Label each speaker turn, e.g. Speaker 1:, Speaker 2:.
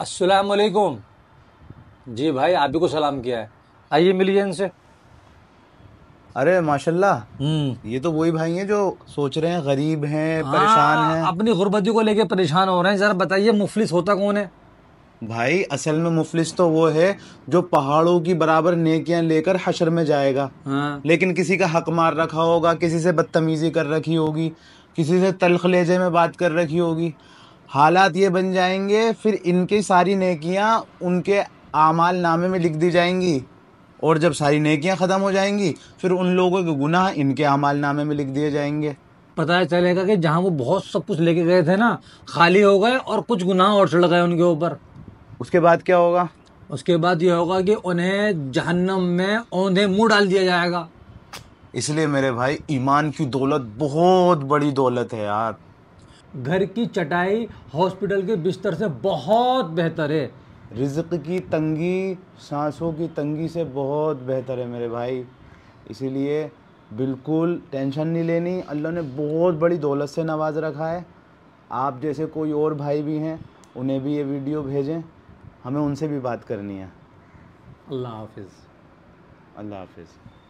Speaker 1: असलकुम जी भाई आप भी को सलाम किया है
Speaker 2: आइए मिलिए इनसे अरे माशाल्लाह हम्म। ये तो वही भाई हैं जो सोच रहे हैं गरीब हैं हाँ, परेशान हैं अपनी गुर्बती को लेके परेशान हो रहे हैं जरा बताइए मुफलिस होता कौन है भाई असल में मुफलिस तो वो है जो पहाड़ों की बराबर नेकियां लेकर हशर में जाएगा हाँ। लेकिन किसी का हक मार रखा होगा किसी से बदतमीजी कर रखी होगी किसी से तलख लेजे में बात कर रखी होगी हालात ये बन जाएंगे फिर इनकी सारी नेकियां उनके आमाल नामे में लिख दी जाएंगी और जब सारी नेकियां ख़त्म हो जाएंगी फिर उन लोगों के गुनाह इनके आमाल नामे में लिख दिए जाएंगे पता चलेगा कि जहाँ वो बहुत सब कुछ लेके गए थे ना खाली हो गए और कुछ गुनाह और चढ़ गए उनके ऊपर उसके बाद क्या होगा उसके बाद ये होगा कि उन्हें जहन्नम में औंधे मुँह डाल दिया जाएगा इसलिए मेरे भाई ईमान की दौलत बहुत बड़ी दौलत है यार घर की चटाई हॉस्पिटल के बिस्तर से बहुत बेहतर है रिज़ की तंगी सांसों की तंगी से बहुत बेहतर है मेरे भाई इसीलिए बिल्कुल टेंशन नहीं लेनी अल्लाह ने बहुत बड़ी दौलत से नवाज रखा है आप जैसे कोई और भाई भी हैं उन्हें भी ये वीडियो भेजें हमें उनसे भी बात करनी है
Speaker 1: अल्लाह हाफिज़ अल्लाह हाफिज़